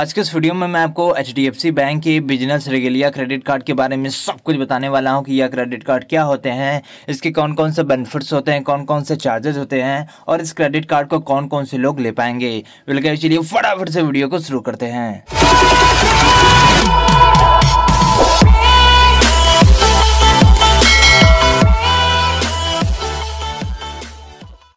आज के इस वीडियो में मैं आपको एच बैंक के बिजनेस रेगेलिया क्रेडिट कार्ड के बारे में सब कुछ बताने वाला हूँ कि यह क्रेडिट कार्ड क्या होते हैं इसके कौन कौन से बेनिफिट्स होते हैं कौन कौन से चार्जेस होते हैं और इस क्रेडिट कार्ड को कौन कौन से लोग ले पाएंगे बिल्कुल चलिए फटाफट से वीडियो को शुरू करते हैं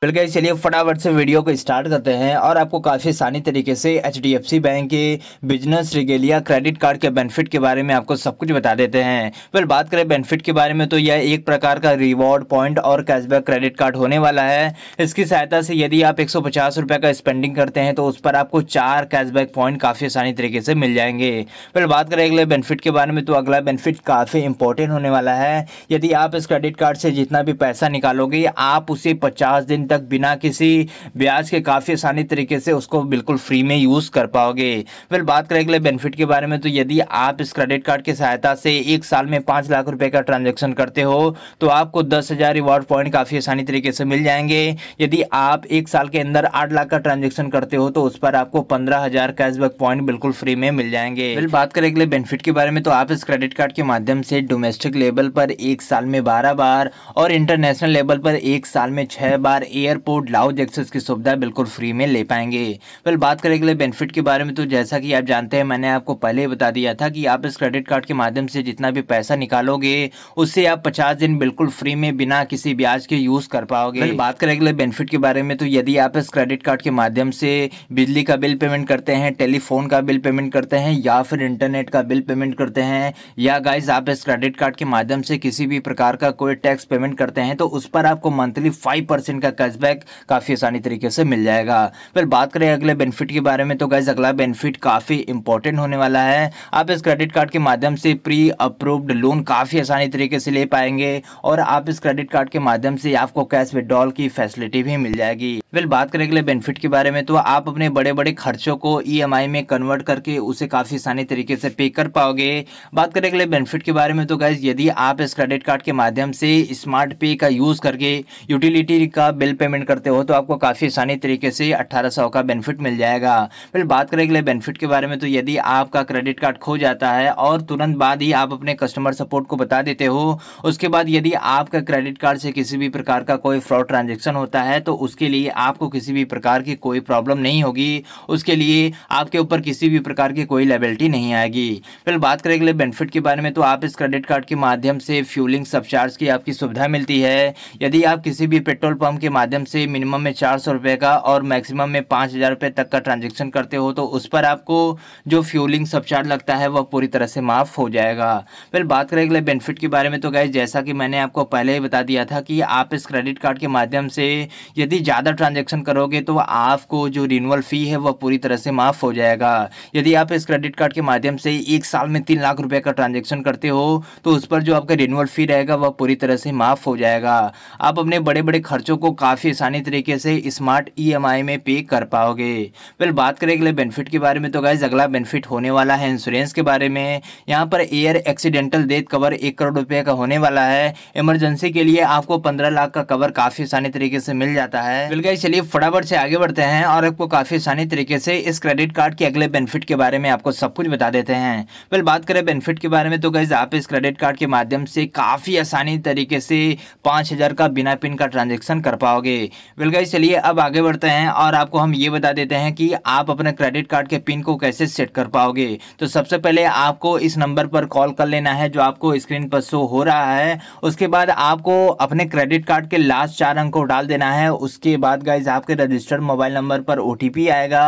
बिल्कुल चलिए फटाफट से वीडियो को स्टार्ट करते हैं और आपको काफ़ी आसानी तरीके से एच बैंक के बिजनेस रिगेलिया क्रेडिट कार्ड के बेनिफिट के बारे में आपको सब कुछ बता देते हैं फिर बात करें बेनिफिट के बारे में तो यह एक प्रकार का रिवॉर्ड पॉइंट और कैशबैक क्रेडिट कार्ड होने वाला है इसकी सहायता से यदि आप एक रुपये का स्पेंडिंग करते हैं तो उस पर आपको चार कैशबैक पॉइंट काफ़ी आसानी तरीके से मिल जाएंगे फिर बात करें अगले बेनिफिट के बारे में तो अगला बेनिफिट काफ़ी इंपॉर्टेंट होने वाला है यदि आप इस क्रेडिट कार्ड से जितना भी पैसा निकालोगे आप उसे पचास दिन तक बिना किसी ब्याज के काफ़ी आसानी तरीके से उसको बिल्कुल फ्री में यूज़ कर पाओगे फिर बात करें अगले बेनिफिट के बारे में तो यदि आप इस क्रेडिट कार्ड की सहायता से एक साल में पाँच लाख रुपये का ट्रांजेक्शन करते हो तो आपको दस हज़ार रिवॉर्ड पॉइंट काफ़ी आसानी तरीके से मिल जाएंगे यदि आप एक साल के अंदर आठ लाख का ट्रांजेक्शन करते हो तो उस पर आपको पंद्रह हज़ार कैशबैक पॉइंट बिल्कुल फ्री में मिल जाएंगे फिर बात करें अगले बेनिफिट के बारे में तो आप इस क्रेडिट कार्ड के माध्यम से डोमेस्टिक लेवल पर एक साल में बारह बार और इंटरनेशनल लेवल पर एक साल में छः बार ए एयरपोर्ट लाउज एक्सेस की सुविधा बिल्कुल फ्री में ले पाएंगे वेल बात करें अगले बेनिफिट के बारे में तो जैसा कि आप जानते हैं मैंने आपको पहले ही बता दिया था कि आप इस क्रेडिट कार्ड के माध्यम से जितना भी पैसा निकालोगे उससे आप पचास दिन बिल्कुल फ्री में बिना किसी ब्याज के यूज़ कर पाओगे बात करें अगले बेनिफिट के बारे में तो यदि आप इस क्रेडिट कार्ड के माध्यम से बिजली का बिल पेमेंट करते हैं टेलीफोन का बिल पेमेंट करते हैं या फिर इंटरनेट का बिल पेमेंट करते हैं या गाइज आप इस क्रेडिट कार्ड के माध्यम से किसी भी प्रकार का कोई टैक्स पेमेंट करते हैं तो उस पर आपको मंथली फाइव परसेंट का कैशबैक काफ़ी आसानी तरीके से मिल जाएगा फिर बात करें अगले बेनिफिट के बारे में तो गैस अगला बेनिफिट काफ़ी इंपॉर्टेंट होने वाला है आप इस क्रेडिट कार्ड के माध्यम से प्री अप्रूव्ड लोन काफ़ी आसानी तरीके से ले पाएंगे और आप इस क्रेडिट कार्ड के माध्यम से आपको कैश विड्रॉल की फैसिलिटी भी मिल जाएगी फिर बात करें अगले बेनिफिट के बारे में तो आप अपने बड़े बड़े खर्चों को ई e में कन्वर्ट करके उसे काफ़ी आसानी तरीके से पे कर पाओगे बात करें अगले बेनिफिट के बारे में तो गैस यदि आप इस क्रेडिट कार्ड के माध्यम से स्मार्ट पे का यूज़ करके यूटिलिटी का बिल बिल पेमेंट करते हो तो आपको काफ़ी आसानी तरीके से अट्ठारह सौ का बेनिफिट मिल जाएगा फिर बात करें अगले बेनिफिट के बारे में तो यदि आपका क्रेडिट कार्ड खो जाता है और तुरंत बाद ही आप अपने कस्टमर सपोर्ट को बता देते हो उसके बाद यदि आपका क्रेडिट कार्ड से किसी भी प्रकार का कोई फ्रॉड ट्रांजेक्शन होता है तो उसके लिए आपको किसी भी प्रकार की कोई प्रॉब्लम नहीं होगी उसके लिए आपके ऊपर किसी भी प्रकार की कोई लेबिलिटी नहीं आएगी फिर बात करें अगले बेनिफिट के बारे में तो आप इस क्रेडिट कार्ड के माध्यम से फ्यूलिंग सब चार्ज की आपकी सुविधा मिलती है यदि आप किसी भी पेट्रोल पंप के माध्यम माध्यम से मिनिमम में चार सौ रुपये का और मैक्सिमम में पाँच हज़ार रुपये तक का ट्रांजेक्शन करते हो तो उस पर आपको जो फ्यूलिंग सब चार्ज लगता है वह पूरी तरह से माफ़ हो जाएगा फिर बात करें अगले बेनिफिट के बारे में तो गए जैसा कि मैंने आपको पहले ही बता दिया था कि आप इस क्रेडिट कार्ड के माध्यम से यदि ज़्यादा ट्रांजेक्शन करोगे तो आपको जो रिनवल फ़ी है वह पूरी तरह से माफ़ हो जाएगा यदि आप इस क्रेडिट कार्ड के माध्यम से एक साल में तीन लाख रुपये का ट्रांजेक्शन करते हो तो उस पर जो आपका रिनवल फ़ी रहेगा वह पूरी तरह से माफ़ हो जाएगा आप अपने बड़े बड़े खर्चों को कार काफ़ी आसानी तरीके से स्मार्ट ईएमआई e में पे कर पाओगे वेल बात करें अगले बेनिफिट के बारे में तो गाइज अगला बेनिफिट होने वाला है इंश्योरेंस के बारे में यहाँ पर एयर एक्सीडेंटल डेथ कवर एक करोड़ रुपये का होने वाला है इमरजेंसी के लिए आपको पंद्रह लाख का कवर काफ़ी आसानी तरीके से मिल जाता है वेल गाइज चलिए फटाफट से आगे बढ़ते हैं और आपको काफ़ी आसानी तरीके से इस क्रेडिट कार्ड के अगले बेनिफिट के बारे में आपको सब कुछ बता देते हैं वेल बात करें बेनिफिट के बारे में तो गाइज आप इस क्रेडिट कार्ड के माध्यम से काफ़ी आसानी तरीके से पाँच का बिना पिन का ट्रांजेक्शन कर पाओगे पाओगे वेल गाइज चलिए अब आगे बढ़ते हैं और आपको हम ये बता देते हैं कि आप अपने क्रेडिट कार्ड के पिन को कैसे सेट कर पाओगे तो सबसे पहले आपको इस नंबर पर कॉल कर लेना है जो आपको स्क्रीन पर शो हो रहा है उसके बाद आपको अपने क्रेडिट कार्ड के लास्ट चार अंक को डाल देना है उसके बाद गाइज आपके रजिस्टर्ड मोबाइल नंबर पर ओ आएगा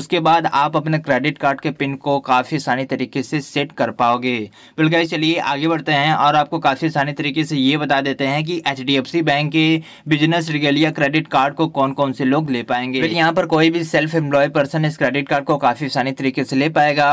उसके बाद आप अपने क्रेडिट कार्ड के पिन को काफ़ी आसानी तरीके से सेट कर पाओगे बिल गाइज चलिए आगे बढ़ते हैं और आपको काफ़ी आसानी तरीके से ये बता देते हैं कि एच बैंक के business Regalia credit card को कौन कौन से लोग ले पाएंगे यहाँ पर कोई भी सेल्फ एम्प्लॉय पर्सन इस क्रेडिट कार्ड को काफी आसानी तरीके से ले पाएगा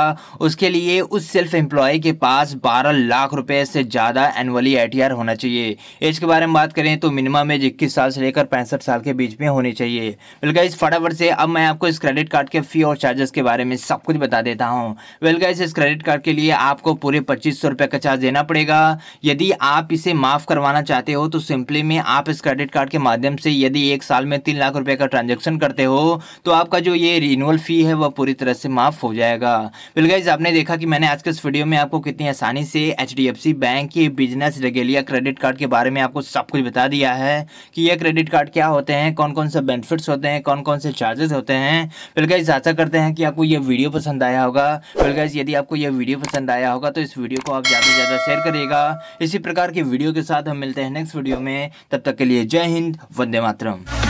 उसके लिए उस सेल्फ एम्प्लॉय के पास बारह लाख रुपए से ज्यादा एनुअली आई होना चाहिए एज के बारे में बात करें तो मिनिमम एज इक्कीस साल से लेकर पैंसठ साल के बीच में होनी चाहिए बिल्कुल इस फटाफट से अब मैं आपको इस क्रेडिट कार्ड के फी और चार्जेस के बारे में सब कुछ बता देता हूँ वेलगा इस क्रेडिट कार्ड के लिए आपको पूरे पच्चीस सौ रुपये का चार्ज देना पड़ेगा यदि आप इसे माफ करवाना चाहते हो तो सिंपली में आप इस क्रेडिट कार्ड के माध्यम से यदि एक साल में तीन लाख रुपए का ट्रांजेक्शन करते हो तो आपका जो ये रिन्यूअल फ़ी है वह पूरी तरह से माफ़ हो जाएगा बिलगैज आपने देखा कि मैंने आज के इस वीडियो में आपको कितनी आसानी से एच बैंक के बिजनेस रेगेलिया क्रेडिट कार्ड के बारे में आपको सब कुछ बता दिया है कि यह क्रेडिट कार्ड क्या होते हैं कौन कौन से बेनिफिट्स होते हैं कौन कौन से चार्जेस होते हैं बिलगैज आशा करते हैं कि आपको यह वीडियो पसंद आया होगा बिलगैज यदि आपको यह वीडियो पसंद आया होगा तो इस वीडियो को आप ज़्यादा से ज़्यादा शेयर करिएगा इसी प्रकार के वीडियो के साथ हम मिलते हैं नेक्स्ट वीडियो में तब तक के लिए जय हिंद वंदे वंदे